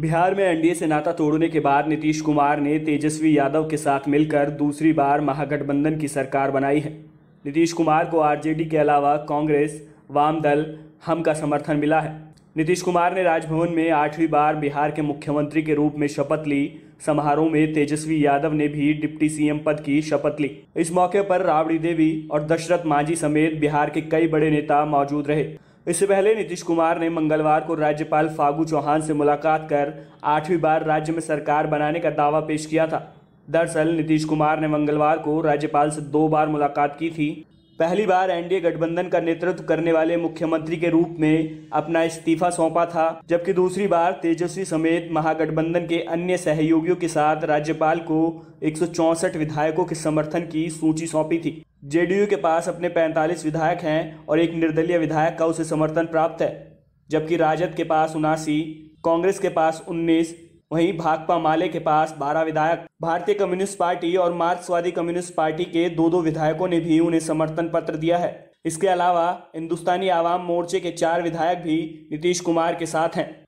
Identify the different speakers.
Speaker 1: बिहार में एनडीए से नाता तोड़ने के बाद नीतीश कुमार ने तेजस्वी यादव के साथ मिलकर दूसरी बार महागठबंधन की सरकार बनाई है नीतीश कुमार को आरजेडी के अलावा कांग्रेस वाम दल हम का समर्थन मिला है नीतीश कुमार ने राजभवन में आठवीं बार बिहार के मुख्यमंत्री के रूप में शपथ ली समारोह में तेजस्वी यादव ने भी डिप्टी सीएम पद की शपथ ली इस मौके पर राबड़ी देवी और दशरथ मांझी समेत बिहार के कई बड़े नेता मौजूद रहे इससे पहले नीतीश कुमार ने मंगलवार को राज्यपाल फागू चौहान से मुलाकात कर आठवीं बार राज्य में सरकार बनाने का दावा पेश किया था दरअसल नीतीश कुमार ने मंगलवार को राज्यपाल से दो बार मुलाकात की थी पहली बार एनडीए गठबंधन का नेतृत्व करने वाले मुख्यमंत्री के रूप में अपना इस्तीफा सौंपा था जबकि दूसरी बार तेजस्वी समेत महागठबंधन के अन्य सहयोगियों के साथ राज्यपाल को एक विधायकों के समर्थन की सूची सौंपी थी जेडीयू के पास अपने 45 विधायक हैं और एक निर्दलीय विधायक का उसे समर्थन प्राप्त है जबकि राजद के पास उनासी कांग्रेस के पास 19 वहीं भाकपा माले के पास 12 विधायक भारतीय कम्युनिस्ट पार्टी और मार्क्सवादी कम्युनिस्ट पार्टी के दो दो विधायकों ने भी उन्हें समर्थन पत्र दिया है इसके अलावा हिंदुस्तानी आवाम मोर्चे के चार विधायक भी नीतीश कुमार के साथ हैं